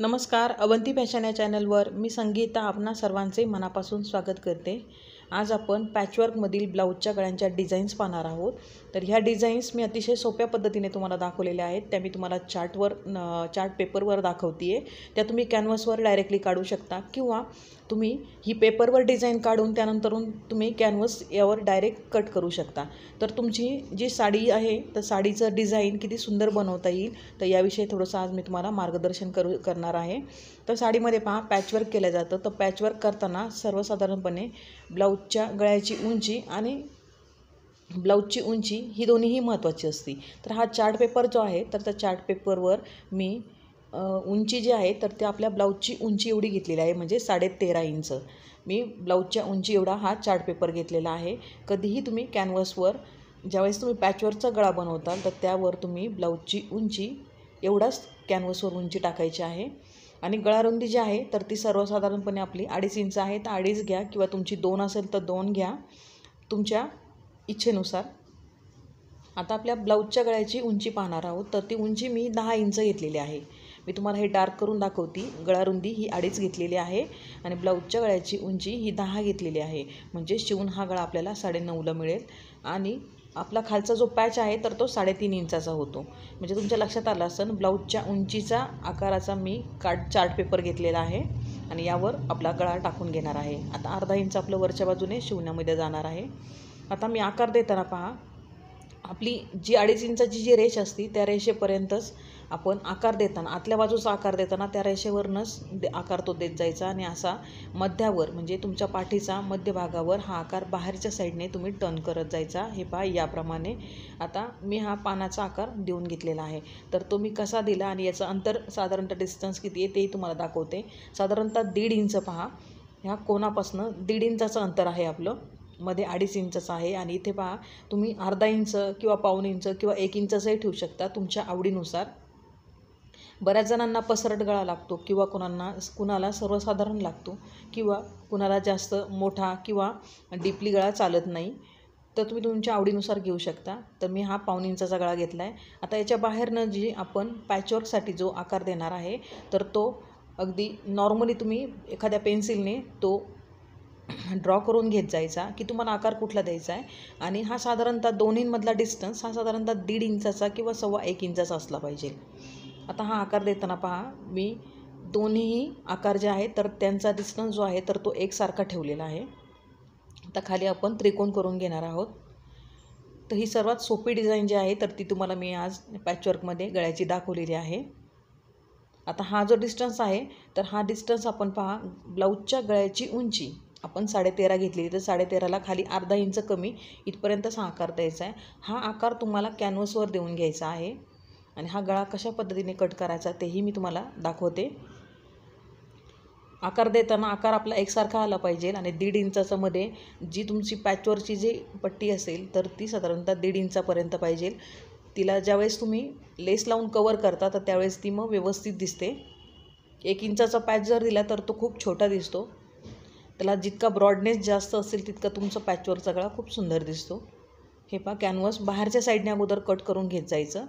नमस्कार अवंती फॅशन या चॅनलवर मी संगीता आपणा सर्वांचे मनापासून स्वागत करते आज आपण पॅचवर्कमधील ब्लाऊजच्या गळ्यांच्या डिझाईन्स पाहणार आहोत तर ह्या डिझाईन्स मी अतिशय सोप्या पद्धतीने तुम्हाला दाखवलेल्या आहेत त्या मी तुम्हाला चार्टवर चार्ट पेपरवर दाखवते आहे त्या तुम्ही कॅनव्हसवर डायरेक्टली काढू शकता किंवा तुम्ही ही पेपरवर डिझाईन काढून त्यानंतरून तुम्ही कॅनव्हस यावर डायरेक्ट कट करू शकता तर तुमची जी साडी आहे तर साडीचं डिझाईन किती सुंदर बनवता येईल तर याविषयी थोडंसं आज मी तुम्हाला मार्गदर्शन करू करणार आहे तर साडीमध्ये पहा पॅचवर्क केलं जातं तर पॅचवर्क करताना सर्वसाधारणपणे ब्लाऊजच्या गळ्याची उंची आणि ब्लाऊजची उंची ही दोन्हीही महत्त्वाची असते तर हा चार्ट पेपर जो आहे तर त्या चार्ट पेपरवर मी उंची जी आहे तर त्या आपल्या ब्लाऊजची उंची एवढी घेतलेली आहे म्हणजे साडेतेरा इंच मी ब्लाऊजच्या उंची एवढा हा चार्ट पेपर घेतलेला आहे कधीही तुम्ही कॅनव्हसवर ज्यावेळेस तुम्ही पॅचवरचा गळा बनवताल तर त्यावर तुम्ही ब्लाऊजची उंची एवढाच कॅनव्हसवर उंची टाकायची आहे आणि गळारुंदी जी आहे तर ती सर्वसाधारणपणे आपली अडीच इंच आहे तर अडीच घ्या किंवा तुमची दोन असेल तर दोन घ्या तुमच्या इच्छेनुसार आता आपल्या ब्लाऊजच्या गळ्याची उंची पाहणार आहोत तर ती उंची मी दहा इंच घेतलेली आहे मी तुम्हाला हे डार्क करून दाखवती गळारुंदी ही अडीच घेतलेली आहे आणि ब्लाऊजच्या गळ्याची उंची ही दहा घेतलेली आहे म्हणजे शिवून हा गळा आपल्याला साडेनऊला मिळेल आणि आपला खालचा जो पॅच आहे तर तो साडेतीन इंचाचा होतो म्हणजे तुमच्या लक्षात आला असेल ब्लाऊजच्या उंचीचा आकाराचा मी कार्ड चार्ट पेपर घेतलेला आहे आणि यावर आपला गळा टाकून घेणार आहे आता अर्धा इंच आपलं वरच्या बाजूने शिवण्यामध्ये जाणार आहे आता मी आकार देताना पहा आपली जी अडीच इंचाची जी रेष असती त्या रेषेपर्यंतच आपण आकार देताना आतल्या बाजूचा आकार देताना त्या रेषेवरूनच दे आकार तो देत जायचा आणि असा मध्यावर म्हणजे तुमच्या पाठीचा मध्यभागावर हा आकार बाहेरच्या साईडने तुम्ही टर्न करत जायचा हे पहा याप्रमाणे आता मी हा पानाचा आकार देऊन घेतलेला आहे तर तो मी कसा दिला आणि याचं अंतर साधारणतः डिस्टन्स किती आहे तेही तुम्हाला दाखवते साधारणतः दीड इंच पहा ह्या कोणापासनं दीड इंचाचं अंतर आहे आपलं मध्ये अडीच इंचचा आहे आणि इथे पहा तुम्ही अर्धा इंच किंवा पाऊन इंच किंवा एक इंचचाही ठेवू शकता तुमच्या आवडीनुसार बऱ्याच जणांना पसरट गळा लागतो किंवा कुणांना कुणाला सर्वसाधारण लागतो किंवा कुणाला जास्त मोठा किंवा डीपली गळा चालत नाही तर तुम्ही तुमच्या आवडीनुसार घेऊ शकता तर मी हा पाऊन इंचाचा गळा घेतला आहे आता याच्या बाहेरनं जी आपण पॅचवर्कसाठी जो आकार देणार आहे तर तो अगदी नॉर्मली तुम्ही एखाद्या पेन्सिलने तो ड्रॉ करून घेत जायचा की तुम्हाला आकार कुठला द्यायचा आहे आणि हा साधारणतः दोन्हींमधला डिस्टन्स हा साधारणतः दीड इंचाचा किंवा सव्वा एक इंचाचा असला पाहिजे आता हा आकार देताना पहा मी दोन्हीही आकार जे आहे तर त्यांचा डिस्टन्स जो आहे तर तो एकसारखा ठेवलेला आहे आता खाली आपण त्रिकोण करून घेणार आहोत तर ही सर्वात सोपी डिझाईन जी आहे तर ती तुम्हाला मी आज पॅचवर्कमध्ये गळ्याची दाखवलेली आहे आता हा जो डिस्टन्स आहे तर हा डिस्टन्स आपण पहा ब्लाऊजच्या गळ्याची उंची आपण तेरा घेतलेली तर तेराला खाली अर्धा इंच कमी इथपर्यंतच हा आकार द्यायचा आहे हा आकार तुम्हाला कॅनव्हसवर देऊन घ्यायचा आहे आणि हा गळा कशा पद्धतीने कट करायचा तेही मी तुम्हाला दाखवते आकार देताना आकार आपला एकसारखा आला पाहिजे आणि दीड इंचामध्ये जी तुमची पॅचवरची जी पट्टी असेल तर ती साधारणतः दीड इंचापर्यंत पाहिजे तिला ज्यावेळेस तुम्ही लेस लावून कवर करता तर त्यावेळेस ती मग व्यवस्थित दिसते एक इंचाचा पॅच जर दिला तर तो खूप छोटा दिसतो त्याला जितका ब्रॉडनेस जास्त असेल तितका तुमचा पॅचवर सगळा खूप सुंदर दिसतो हे पहा कॅनव्हास बाहेरच्या साईडने अगोदर कट करून घेत जायचं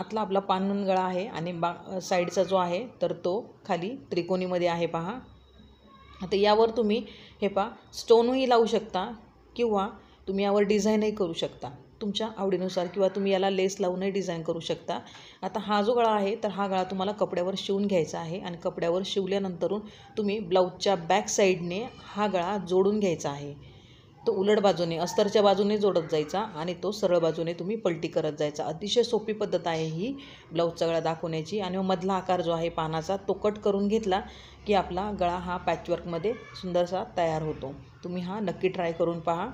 आतला आपला पानन गळा आहे आणि बा साईडचा जो आहे तर तो खाली त्रिकोणीमध्ये आहे पहा आता यावर तुम्ही हे पहा स्टोनही लावू शकता किंवा तुम्ही यावर डिझाईनही करू शकता तुमच्या आवडीनुसार किंवा तुम्ही याला लेस लावूनही डिझाईन करू शकता आता हा जो गळा आहे तर हा गळा तुम्हाला कपड्यावर शिवून घ्यायचा आहे आणि कपड्यावर शिवल्यानंतरून तुम्ही ब्लाऊजच्या बॅक साईडने हा गळा जोडून घ्यायचा आहे तो उलट बाजूने अस्तरच्या बाजूने जोडत जायचा आणि तो सरळ बाजूने तुम्ही पलटी करत जायचा अतिशय सोपी पद्धत आहे ही ब्लाऊजचा गळा दाखवण्याची आणि मधला आकार जो आहे पानाचा तो कट करून घेतला की आपला गळा हा पॅचवर्कमध्ये सुंदरसा तयार होतो तुम्ही हा नक्की ट्राय करून पहा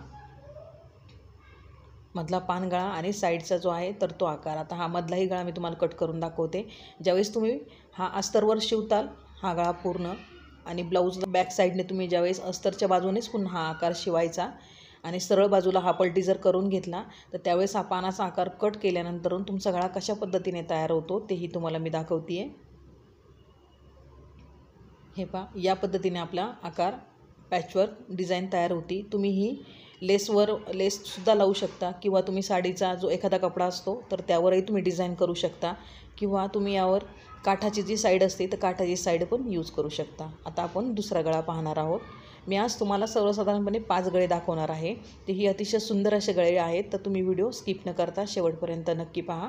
मधला पानगळा आणि साईडचा जो आहे तर तो आकार आता हा मधलाही गळा मी तुम्हाला कट करून दाखवते ज्यावेळेस तुम्ही हा अस्तरवर शिवताल हा गळा पूर्ण आणि ब्लाऊज बॅक साईडने तुम्ही ज्यावेळेस अस्तरच्या बाजूनेच पुन्हा हा आकार शिवायचा आणि सरळ बाजूला हा पलटी जर करून घेतला तर त्यावेळेस हा पानाचा आकार कट केल्यानंतर तुमचा गळा कशा पद्धतीने तयार होतो तेही तुम्हाला मी दाखवते आहे हे पा या पद्धतीने आपला आकार पॅचवर्क डिझाईन तयार होती तुम्ही ही लेसवर लेससुद्धा लावू शकता किंवा तुम्ही साडीचा जो एखादा कपडा असतो तर त्यावरही तुम्ही डिझाईन करू शकता किंवा तुम्ही यावर काठाची जी साईड असते तर काठाची साईड पण यूज करू शकता आता आपण दुसरा गळा पाहणार आहोत मी आज तुम्हाला सर्वसाधारणपणे पाच गळे दाखवणार आहे ते ही अतिशय सुंदर असे गळे आहेत तर तुम्ही व्हिडिओ स्किप न करता शेवटपर्यंत नक्की पहा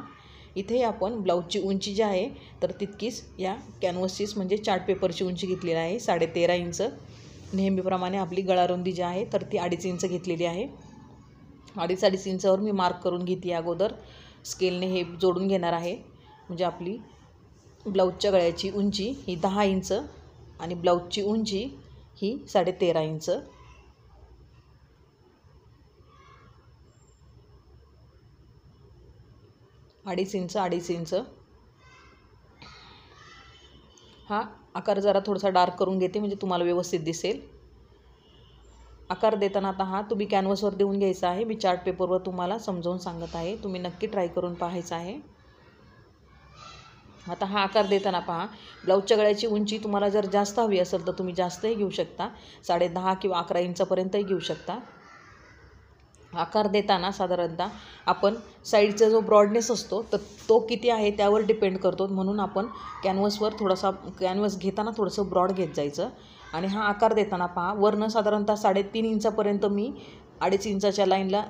इथे आपण ब्लाऊजची उंची जी आहे तर तितकीच या कॅनव्हसचीच म्हणजे चार्ट पेपरची उंची घेतलेली आहे साडेतेरा इंच नेहमीप्रमाणे आपली गळारुंदी जी आहे तर ती अडीच इंच घेतलेली आहे अडीच अडीच इंचावर मी मार्क करून घेते अगोदर स्केलने हे जोडून घेणार आहे म्हणजे आपली ब्लाऊजच्या गळ्याची उंची ही दहा इंच आणि ब्लाऊजची उंची ही साडेतेरा इंच अडीच इंच अडीच इंच हा आकार जरा थोडासा डार्क करून घेते म्हणजे तुम्हाला व्यवस्थित दिसेल आकार देताना आता हा तुम्ही कॅनव्हसवर देऊन घ्यायचा आहे मी चार्ट पेपरवर तुम्हाला समजावून सांगत आहे तुम्ही नक्की ट्राय करून पाहायचं आहे आता हा आकार देताना पहा ब्लाऊजच्या गळ्याची उंची तुम्हाला जर जास्त हवी असेल तर तुम्ही जास्तही घेऊ शकता साडे दहा किंवा अकरा इंचापर्यंतही घेऊ शकता आकार देताना साधारणतः आपण साईडचा जो ब्रॉडनेस असतो तर तो किती आहे त्यावर डिपेंड करतो म्हणून आपण कॅनव्हसवर थोडासा कॅनव्हस घेताना थोडंसं ब्रॉड घेत जायचं आणि हा आकार देताना पहा वरनं साधारणतः साडेतीन इंचापर्यंत मी अडीच इंचाच्या लाईनला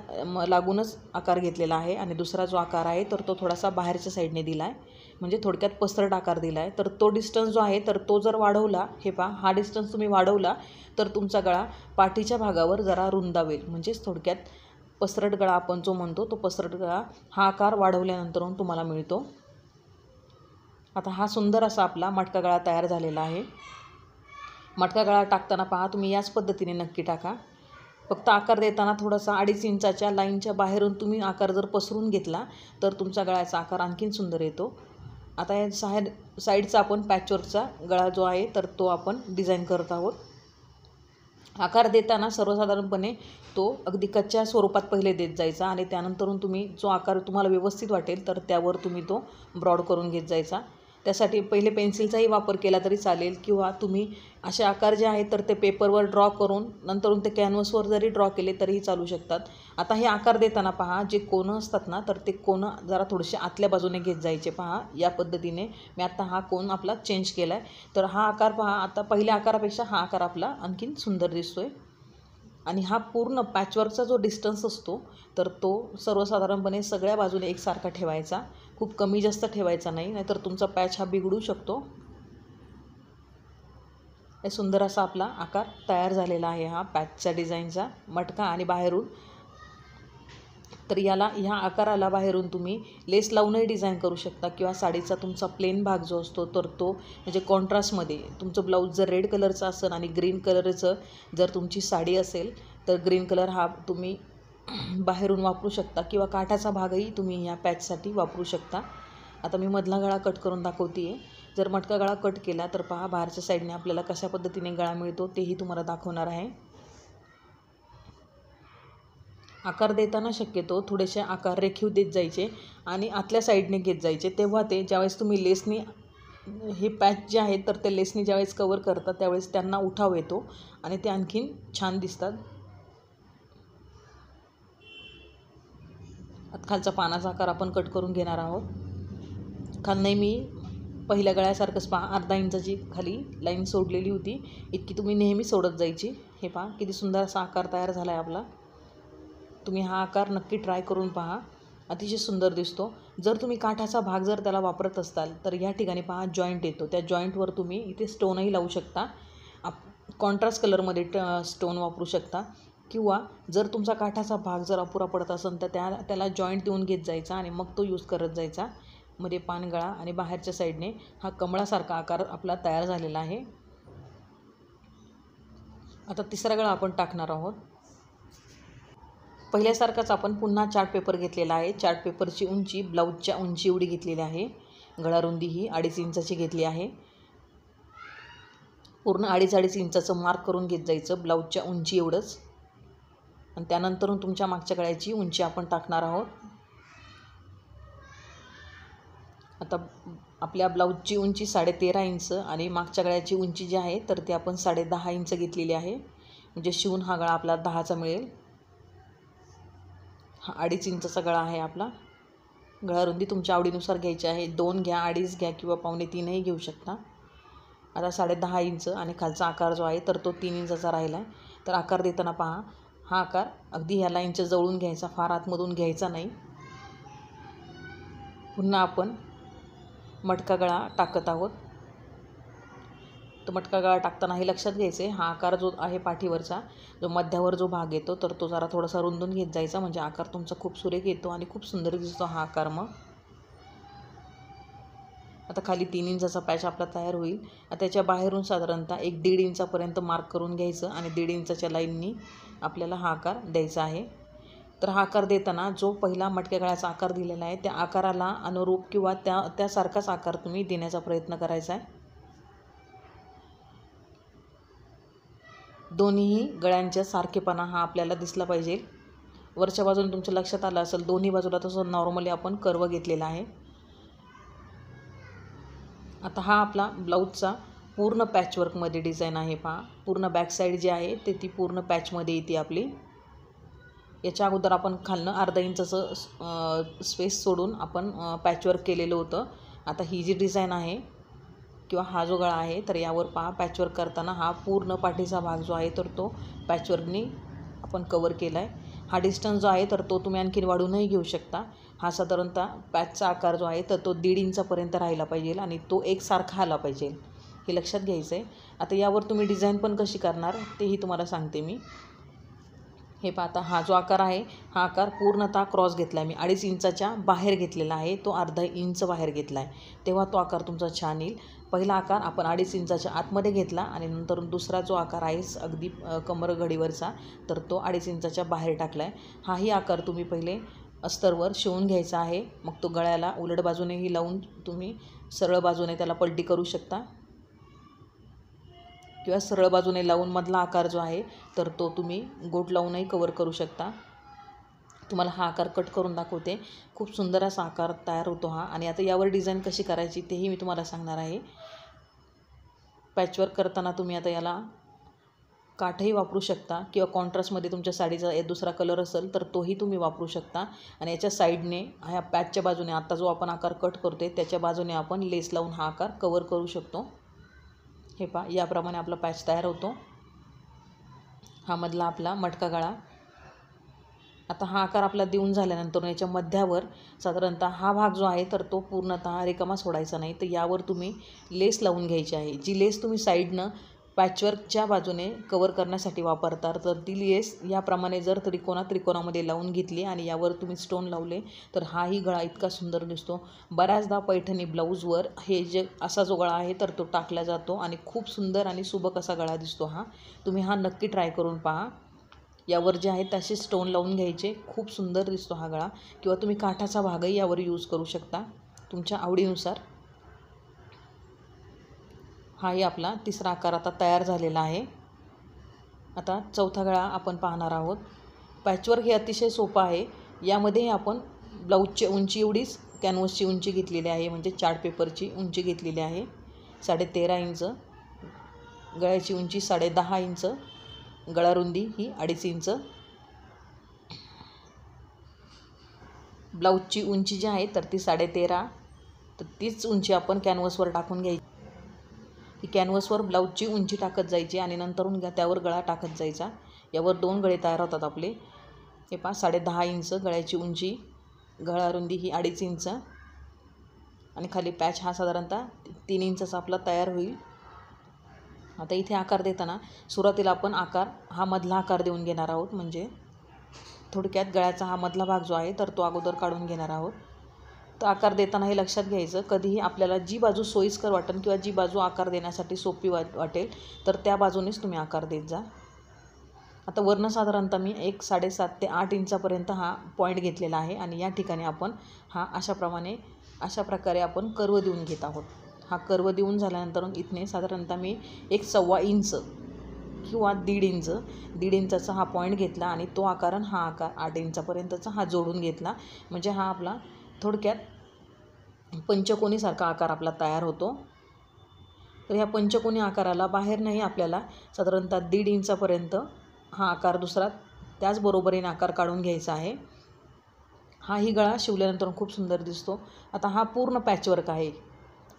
लागूनच आकार घेतलेला आहे आणि दुसरा जो आकार आहे तर तो थोडासा बाहेरच्या साईडने दिला आहे म्हणजे थोडक्यात पसरट आकार दिला आहे तर तो डिस्टन्स जो आहे तर तो जर वाढवला हे पहा हा डिस्टन्स तुम्ही वाढवला तर तुमचा गळा पाठीच्या भागावर जरा रुंदावेल म्हणजेच थोडक्यात पसरट गळा आपण जो म्हणतो तो पसरट गळा हा आकार वाढवल्यानंतर तुम्हाला मिळतो आता हा सुंदर असा आपला मटका गळा तयार झालेला आहे मटका गळा टाकताना पहा तुम्ही याच पद्धतीने नक्की टाका फक्त आकार देताना थोडासा अडीच इंचाच्या लाईनच्या बाहेरून तुम्ही आकार जर पसरून घेतला तर तुमचा गळ्याचा आकार आणखीन सुंदर येतो आता या साहेर साईडचा आपण पॅचवर्कचा गळा जो आहे तर तो आपण डिझाईन करत आहोत आकार देताना सर्वसाधारणपणे तो अगदी कच्च्या स्वरूपात पहिले देत जायचा आणि त्यानंतरून तुम्ही जो आकार तुम्हाला व्यवस्थित वाटेल तर त्यावर तुम्ही तो ब्रॉड करून घेत जायचा त्यासाठी पहिले पेन्सिलचाही वापर केला तरी चालेल किंवा तुम्ही असे आकार जे आहेत तर ते पेपरवर ड्रॉ करून नंतरून ते कॅनव्हसवर जरी ड्रॉ केले तरीही चालू शकतात आता हे आकार देताना पहा जे कोणं असतात ना तर ते कोणं जरा थोडेसे आतल्या बाजूने घेत जायचे पहा या पद्धतीने मी आत्ता हा कोण आपला चेंज केला आहे तर हा आकार पहा आता पहिल्या आकारापेक्षा हा आकार आपला आणखीन सुंदर दिसतो आणि हा पूर्ण पॅचवर्कचा जो डिस्टन्स असतो तर तो सर्वसाधारणपणे सगळ्या बाजूने एकसारखा ठेवायचा खूप कमी जास्त ठेवायचा नाही नाहीतर तुमचा पॅच हा बिघडू शकतो हे सुंदर असा आपला आकार तयार झालेला आहे हा पॅचचा डिझाईनचा मटका आणि बाहेरून तर याला ह्या आकाराला बाहेरून तुम्ही लेस लावूनही डिझाईन करू शकता किंवा साडीचा तुमचा प्लेन भाग जो असतो तर तो म्हणजे कॉन्ट्रास्टमध्ये तुमचं ब्लाऊज जर रेड कलरचं असेल आणि ग्रीन कलरचं जर तुमची साडी असेल तर ग्रीन कलर हा तुम्ही बाहेरून वापरू शकता किंवा काठाचा भागही तुम्ही या पॅचसाठी वापरू शकता आता मी मधला गळा कट करून दाखवते आहे जर मटका गळा कट केला तर पहा बाहेरच्या साईडने आपल्याला कशा पद्धतीने गळा मिळतो तेही तुम्हाला दाखवणार आहे आकार देताना शक्यतो थोडेसे आकार रेखीव देत जायचे आणि आतल्या साईडने घेत जायचे तेव्हा ते ज्यावेळेस तुम्ही लेसनी हे पॅच जे आहेत तर ते लेसनी ज्यावेळेस कवर करतात त्यावेळेस त्यांना उठाव येतो आणि ते आणखीन छान दिसतात खालचा पानाचा आकार आपण कट करून घेणार आहोत नाही मी पहिल्या गळ्यासारखंच पहा अर्धा इंचाची खाली लाईन सोडलेली होती इतकी तुम्ही नेहमी सोडत जायची हे पहा किती सुंदर असा आकार तयार झाला आहे आपला तुम्ही हा आकार नक्की ट्राय करून पहा अतिशय सुंदर दिसतो जर तुम्ही काठाचा भाग जर त्याला वापरत असाल तर या ठिकाणी पहा जॉईंट येतो त्या जॉईंटवर तुम्ही इथे स्टोनही लावू शकता आप कॉन्ट्रास्ट कलरमध्ये ट स्टोन वापरू शकता किंवा जर तुमचा काठाचा भाग जर अपुरा पडत असेल तर त्या त्याला जॉईंट देऊन घेत जायचा आणि मग तो यूज करत जायचा मध्ये पानगळा आणि बाहेरच्या साईडने हा कमळासारखा आकार आपला तयार झालेला आहे आता तिसरा गळा आपण टाकणार आहोत पहिल्यासारखाच आपण पुन्हा चार्ट पेपर घेतलेला आहे चार्ट पेपरची उंची ब्लाऊजच्या उंची एवढी घेतलेली आहे गळा रुंदी ही अडीच इंचाची घेतली आहे पूर्ण अडीच अडीच इंचाचं मार्क करून घेत जायचं ब्लाऊजच्या उंची एवढंच आणि त्यानंतर तुमच्या मागच्या गळ्याची उंची आपण टाकणार आहोत आता आपल्या ब्लाऊजची उंची साडेतेरा इंच आणि मागच्या गळ्याची उंची जी आहे तर ती आपण साडे दहा इंच घेतलेली आहे म्हणजे शिवून हा गळा आपला दहाचा मिळेल हा अडीच इंचचा गळा आहे आपला गळा रुंदी तुमच्या आवडीनुसार घ्यायची आहे दोन घ्या अडीच घ्या किंवा पावणे तीनही घेऊ शकता आता साडे दहा इंच आणि खालचा आकार जो आहे तर तो तीन इंचाचा राहिला आहे तर आकार देताना पहा हा आकार अगदी ह्या लाईनच्या जवळून घ्यायचा फार आतमधून घ्यायचा नाही पुन्हा आपण मटका गळा टाकत आहोत तो मटका गळा टाकताना हे लक्षात घ्यायचे हा आकार जो आहे पाठीवरचा जो मध्यावर जो भाग येतो तर तो जरा थोडासा रुंदून घेत जायचा म्हणजे आकार तुमचा खूप सुरेख येतो आणि खूप सुंदर दिसतो हा आकार मग आता खाली तीन इंचाचा पॅच आपला तयार होईल त्याच्या बाहेरून साधारणतः एक दीड इंचापर्यंत मार्क करून घ्यायचं आणि दीड इंचाच्या लाईननी आपल्याला हा आकार द्यायचा आहे तर हा आकार देताना जो पहिला मटक्या गळ्याचा आकार दिलेला आहे त्या आकाराला अनुरूप किंवा त्या त्यासारखाच आकार तुम्ही देण्याचा प्रयत्न करायचा आहे दोन्हीही गळ्यांच्या सारखेपणा हा आपल्याला दिसला पाहिजे वरच्या बाजूने तुमच्या लक्षात आलं असेल दोन्ही बाजूला तसं नॉर्मली आपण कर्व घेतलेला आहे आता हा आपला ब्लाऊजचा पूर्ण पॅचवर्कमध्ये डिझाईन आहे पहा पूर्ण बॅकसाईड जी आहे ते ती पूर्ण पॅचमध्ये येते आपली याच्या अगोदर आपण खालनं अर्धा इंचाचं स्पेस सोडून आपण पॅचवर्क केलेलं होतं आता ही जी डिझाईन आहे किंवा हा जो गळा आहे तर यावर पहा पॅचवर्क करताना हा पूर्ण पाठीचा भाग जो आहे तर तो पॅचवर्कनी आपण कवर केला आहे हा डिस्टन्स जो आहे तर तो तुम्ही आणखीन वाढूनही घेऊ शकता हा साधारणतः पॅचचा आकार जो आहे तर तो दीड इंचापर्यंत राहिला पाहिजे आणि तो एकसारखा आला पाहिजे हे लक्षात घ्यायचं आहे आता यावर तुम्ही डिझाईन पण कशी करणार तेही तुम्हाला सांगते मी हे पाहता हा जो आकार आहे हा आकार पूर्णतः क्रॉस घेतला आहे मी अडीच इंचाच्या बाहेर घेतलेला आहे तो अर्धा इंच बाहेर घेतला आहे तेव्हा तो आकार तुमचा छान येईल पहिला आकार आपण अडीच इंचाच्या आतमध्ये घेतला आणि नंतर दुसरा जो आकार आहे अगदी घडीवरचा तर तो अडीच इंचाच्या बाहेर टाकला आहे हाही आकार तुम्ही पहिले अस्तरवर शिवून घ्यायचा आहे मग तो गळ्याला उलट बाजूनेही लावून तुम्ही सरळ बाजूने त्याला पलटी करू शकता किंवा सरळ बाजूने लावून मधला आकार जो आहे तर तो तुम्ही गोट लावूनही कवर करू शकता तुम्हाला हा आकार कट करून दाखवते खूप सुंदर असा आकार तयार होतो हा आणि आता यावर डिझाईन कशी करायची तेही मी तुम्हाला सांगणार आहे पॅचवर्क करताना तुम्ही आता याला काठही वापरू शकता किंवा कॉन्ट्रास्टमध्ये तुमच्या साडीचा दुसरा कलर असेल तर तोही तुम्ही वापरू शकता आणि याच्या साईडने ह्या पॅचच्या बाजूने आत्ता जो आपण आकार कट करतो आहे त्याच्या बाजूने आपण लेस लावून हा आकार कवर करू शकतो हे पा याप्रमाणे आपला पॅच तयार होतो हा मधला आपला मटका गळा आता हा आकार आपला देऊन झाल्यानंतर याच्या मध्यावर साधारणतः हा भाग जो आहे तर तो पूर्णतः रिकामा सोडायचा नाही तर यावर तुम्ही लेस लावून घ्यायची आहे जी लेस तुम्ही साईडनं पॅचवर्कच्या बाजूने कवर करण्यासाठी वापरतात तर ती लेस याप्रमाणे जर त्रिकोणा त्रिकोणामध्ये लावून घेतली आणि यावर तुम्ही स्टोन लावले तर हाही गळा इतका सुंदर दिसतो बऱ्याचदा पैठणी ब्लाऊजवर हे जे असा जो गळा आहे तर तो टाकला जातो आणि खूप सुंदर आणि सुबक असा गळा दिसतो हा तुम्ही हा नक्की ट्राय करून पहा यावर जे आहे तसे स्टोन लावून घ्यायचे खूप सुंदर दिसतो हा गळा किंवा तुम्ही काठाचा भागही यावर यूज करू शकता तुमच्या आवडीनुसार हाही आपला तिसरा आकार आता तयार झालेला आहे आता चौथा गळा आपण पाहणार आहोत पॅचवर्क हे अतिशय सोपं आहे यामध्ये आपण ब्लाऊजची उंची एवढीच कॅनवसची उंची घेतलेली आहे म्हणजे चार्ट पेपरची उंची घेतलेली आहे साडेतेरा इंच गळ्याची उंची साडेदहा इंच गळारुंदी ही अडीच इंच ब्लाऊजची उंची जी आहे तर ती साडेतेरा तर तीच उंची आपण कॅनव्हसवर टाकून घ्यायची ती कॅनव्हसवर ब्लाऊजची उंची टाकत जायची आणि नंतरून त्यावर गळा टाकत जायचा यावर दोन गळे तयार होतात आपले हे पहा साडे दहा इंच गळ्याची उंची गळा रुंदी ही अडीच इंच आणि खाली पॅच हा साधारणतः तीन इंचचा आपला तयार होईल आता इथे आकार देताना सुरुवातीला आपण आकार हा मधला आकार देऊन घेणार आहोत म्हणजे थोडक्यात गळ्याचा हा मधला भाग जो आहे तर तो अगोदर काढून घेणार आहोत तर आकार देताना हे लक्षात घ्यायचं कधीही आपल्याला जी बाजू सोयीस्कर वाटेल किंवा जी बाजू आकार देण्यासाठी सोपी वाट वाटेल तर त्या बाजूनेच तुम्ही आकार देत जा आता वर्ण साधारणतः मी एक साडेसात ते आठ इंचापर्यंत हा पॉईंट घेतलेला आहे आणि या ठिकाणी आपण हा अशाप्रमाणे अशा प्रकारे आपण कर्व देऊन घेत आहोत हा कर्व देऊन झाल्यानंतर इथने साधारणतः मी एक सव्वा इंच किंवा दीड इंच दीड इंचाचा हा पॉईंट घेतला आणि तो आकारण हा आकार आठ इंचापर्यंतचा हा जोडून घेतला म्हणजे हा आपला थोडक्यात पंचकोनीसारखा आकार आपला तयार होतो तर ह्या पंचकोनी आकाराला बाहेर नाही आपल्याला साधारणतः दीड इंचापर्यंत हा आकार दुसरा त्याचबरोबरीने आकार काढून घ्यायचा आहे हा ही गळा शिवल्यानंतर खूप सुंदर दिसतो आता हा पूर्ण पॅचवर्क आहे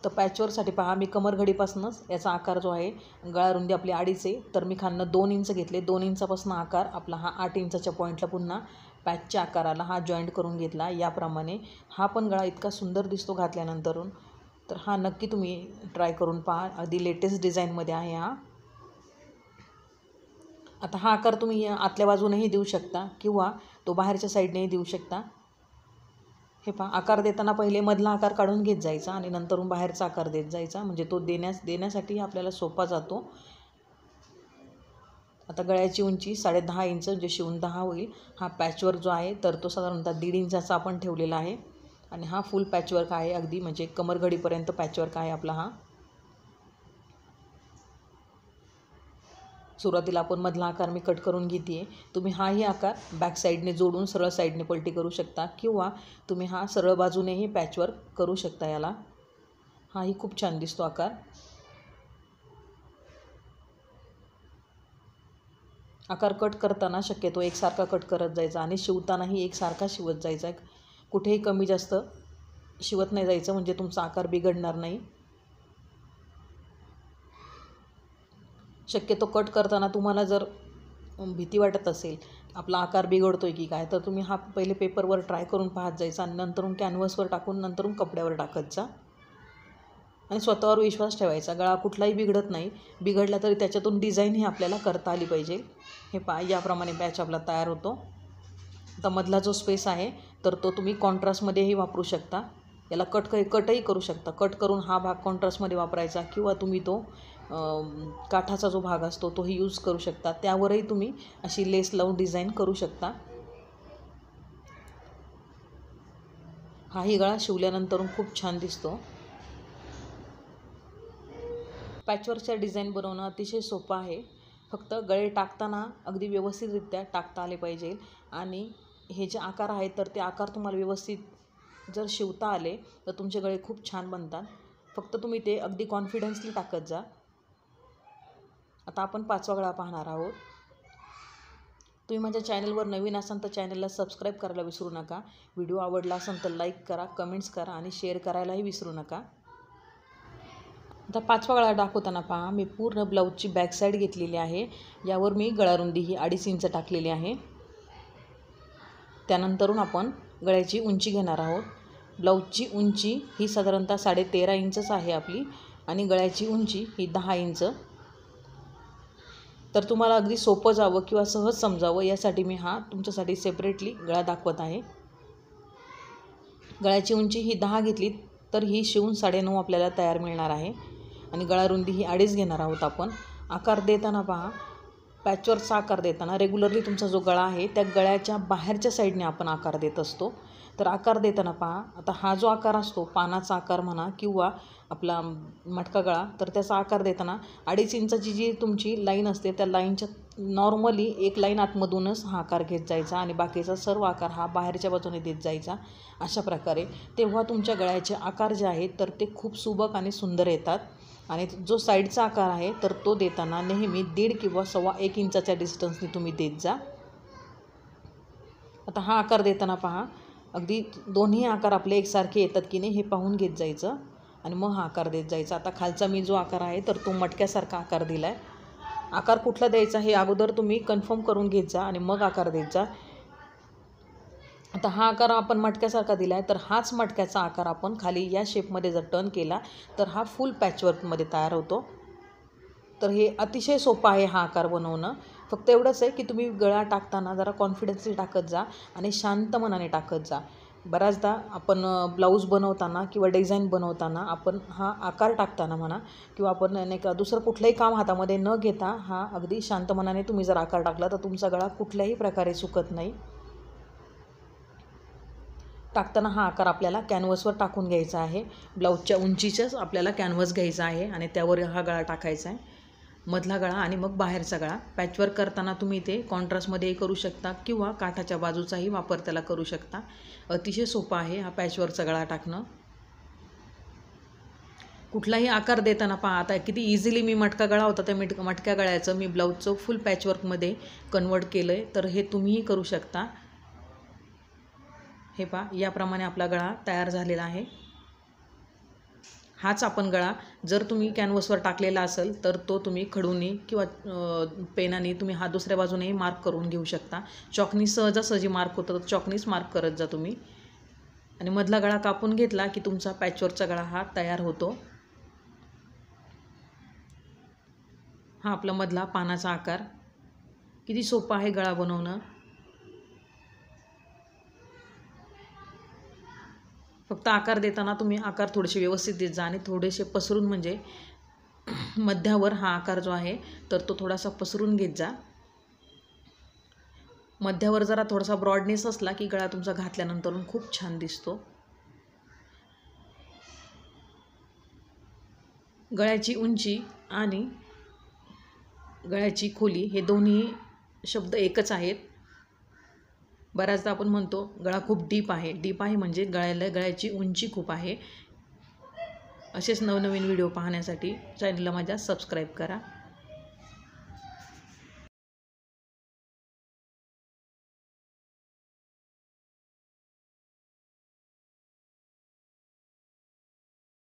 तर पॅचवर्कसाठी पहा मी कमरघडीपासूनच याचा आकार जो आहे गळा रुंदी आपली अडीच आहे तर मी खालनं दोन इंच घेतले दोन इंचापासून आकार आपला हा आठ इंचाच्या पॉईंटला पुन्हा पॅचच्या आकाराला हा जॉईंट करून घेतला याप्रमाणे हा पण गळा इतका सुंदर दिसतो घातल्यानंतर तर हा नक्की तुम्ही ट्राय करून पहा अगदी लेटेस्ट डिझाईनमध्ये आहे हा आता हा आकार तुम्ही आतल्या बाजूनेही देऊ शकता किंवा तो बाहेरच्या साईडनेही देऊ शकता हे पहा आकार देताना पहिले मधला आकार काढून घेत जायचा आणि नंतरून बाहेरचा आकार देत जायचा म्हणजे तो देण्यास देण्यासाठी आपल्याला सोपा जातो आता गळ्याची उंची साडे दहा इंच जे शिवून दहा होईल हा पॅचवर्क जो आहे तर तो साधारणतः दीड इंचाचा आपण ठेवलेला आहे आणि हा फुल पॅचवर्क आहे अगदी म्हणजे कमरघडीपर्यंत पॅचवर्क आहे आपला हा सुरुवातीला आपण मधला आकार मी कट करून घेते तुम्ही हाही आकार बॅक साईडने जोडून सरळ साईडने पलटी करू शकता किंवा तुम्ही हा सरळ बाजूनेही पॅचवर्क करू शकता याला हाही खूप छान दिसतो आकार आकार कट करताना शक्यतो एकसारखा कट करत जायचा आणि शिवतानाही एकसारखा शिवत जायचा कुठेही कमी जास्त शिवत नाही जायचं म्हणजे तुमचा आकार बिघडणार नाही शक्यतो कट करताना तुम्हाला जर भीती वाटत असेल आपला आकार बिघडतोय की काय तर तुम्ही हा पहिले पेपरवर ट्राय करून पाहत जायचा आणि नंतरून कॅनव्हसवर टाकून नंतरून कपड्यावर टाकत जा आणि स्वतःवर विश्वास ठेवायचा गळा कुठलाही बिघडत नाही बिघडला तरी त्याच्यातून डिझाईन ही आपल्याला करता आली पाहिजे हे पा याप्रमाणे बॅच आपला तयार होतो आता मधला जो स्पेस आहे तर तो तुम्ही कॉन्ट्रास्टमध्येही वापरू शकता याला कट कटही करू शकता कट करून हा भाग कॉन्ट्रास्टमध्ये वापरायचा किंवा तुम्ही तो काठाचा जो भाग असतो तोही यूज करू शकता त्यावरही तुम्ही अशी लेस लावून डिझाईन करू शकता हाही गळा शिवल्यानंतर खूप छान दिसतो पॅचवरच्या डिझाईन बनवणं अतिशय सोपं आहे फक्त गळे टाकताना अगदी व्यवस्थितरित्या टाकता आले पाहिजे आणि हे जे आकार आहेत तर ते आकार तुम्हाला व्यवस्थित जर शिवता आले तर तुमचे गळे खूप छान बनतात फक्त तुम्ही ते अगदी कॉन्फिडन्सली टाकत जा आता आपण पाचवा गळा पाहणार आहोत तुम्ही माझ्या चॅनलवर नवीन असाल तर चॅनलला सबस्क्राईब करायला विसरू नका व्हिडिओ आवडला असेल तर लाईक करा कमेंट्स करा आणि शेअर करायलाही विसरू नका आता पाचवा गळा दाखवताना पहा मी पूर्ण ब्लाऊजची बॅकसाईड घेतलेली आहे यावर मी गळारुंदी ही अडीच इंच टाकलेली आहे त्यानंतरून आपण गळ्याची उंची घेणार आहोत ब्लाऊजची उंची ही साधारणतः साडेतेरा इंचच आहे आपली आणि गळ्याची उंची ही दहा इंच तर तुम्हाला अगदी सोपं जावं किंवा सहज समजावं यासाठी मी हा तुमच्यासाठी सेपरेटली गळा दाखवत आहे गळ्याची उंची ही दहा घेतली तर ही शिवून साडेनऊ आपल्याला तयार मिळणार आहे आणि गळारुंदी ही अडीच घेणार आहोत आपण आकार देताना पहा पॅचवरचा आकार देताना रेग्युलरली तुमचा जो गळा आहे त्या गळ्याच्या बाहेरच्या साईडने आपण आकार देत असतो तर आकार देताना पहा आता हा जो आकार असतो पानाचा आकार म्हणा किंवा आपला मटका गळा तर त्याचा आकार देताना अडीच इंचाची जी तुमची लाईन असते त्या लाईनच्या नॉर्मली एक लाईन आतमधूनच हा आकार घेत जायचा आणि बाकीचा सर्व आकार हा बाहेरच्या बाजूने देत जायचा अशा प्रकारे तेव्हा तुमच्या गळ्याचे आकार जे आहेत तर ते खूप सुबक आणि सुंदर येतात आणि जो साईडचा आकार आहे तर तो देताना नेहमी दीड किंवा सव्वा एक इंचाच्या डिस्टन्सने तुम्ही देत जा आता हा आकार देताना पहा अगदी दोन्ही आकार आपले एकसारखे येतात की नाही हे पाहून घेत जायचं आणि मग हा आकार देत जायचा आता खालचा मी जो आकार आहे तर तो मटक्यासारखा आकार दिला आहे आकार कुठला द्यायचा हे अगोदर तुम्ही कन्फर्म करून घेत जा आणि मग आकार देत जा आता हा आकार आपण मटक्यासारखा दिला आहे तर हाच मटक्याचा आकार आपण खाली या शेपमध्ये जर टर्न केला तर हा फुल पॅचवर्कमध्ये तयार होतो तर हे अतिशय सोपं आहे हा आकार बनवणं फक्त एवढंच आहे की तुम्ही गळा टाकताना जरा कॉन्फिडन्सली टाकत जा आणि शांत मनाने टाकत जा बऱ्याचदा आपण ब्लाऊज बनवताना किंवा डिझाईन बनवताना आपण हा आकार टाकताना म्हणा किंवा आपण नाही का दुसरं कुठलंही काम हातामध्ये न घेता हा अगदी शांत मनाने तुम्ही जर आकार टाकला तर तुमचा गळा कुठल्याही प्रकारे चुकत नाही टाकताना हा आकार आपल्याला कॅनव्हसवर टाकून घ्यायचा आहे ब्लाऊजच्या उंचीच्याच आपल्याला कॅनव्हस घ्यायचा आहे आणि त्यावर हा गळा टाकायचा आहे मधला गळा आणि मग बाहेरचा गळा पॅचवर्क करताना तुम्ही ते कॉन्ट्रास्टमध्येही करू शकता किंवा काठाच्या बाजूचाही वापर त्याला करू शकता अतिशय सोपा आहे हा पॅचवर्कचा गळा टाकणं कुठलाही आकार देताना पहा आता किती इझिली मी मटका गळा होता त्या मिट मटक्या गळ्याचं मी ब्लाऊजचं फुल पॅचवर्कमध्ये कन्वर्ट केलं आहे तर हे तुम्हीही करू शकता हे पा याप्रमाणे आपला गळा तयार झालेला आहे हाच आपण गळा जर तुम्ही कॅनव्हसवर टाकलेला असेल तर तो तुम्ही खडूनी किंवा पेनाने तुम्ही हा दुसऱ्या बाजूनेही मार्क करून घेऊ शकता चॉकनी सहजासहजी मार्क होतं तर चॉकनीच मार्क करत जा तुम्ही आणि मधला गळा कापून घेतला की तुमचा पॅचवरचा गळा हा तयार होतो हा आपला मधला पानाचा आकार किती सोपा आहे गळा बनवणं फक्त आकार देताना तुम्ही आकार थोडेसे व्यवस्थित देत जा आणि थोडेसे पसरून म्हणजे मध्यावर हा आकार जो आहे तर तो थोडासा पसरून घेत जा मध्यावर जरा थोडासा ब्रॉडनेस असला की गळा तुमचा घातल्यानंतर खूप छान दिसतो गळ्याची उंची आणि गळ्याची खोली हे दोन्ही शब्द एकच आहेत बऱ्याचदा आपण म्हणतो गळा खूप डीप आहे डीप आहे म्हणजे गळ्याला गळ्याची उंची खूप आहे असेच नवनवीन व्हिडिओ पाहण्यासाठी चॅनलला माझ्या सबस्क्राईब करा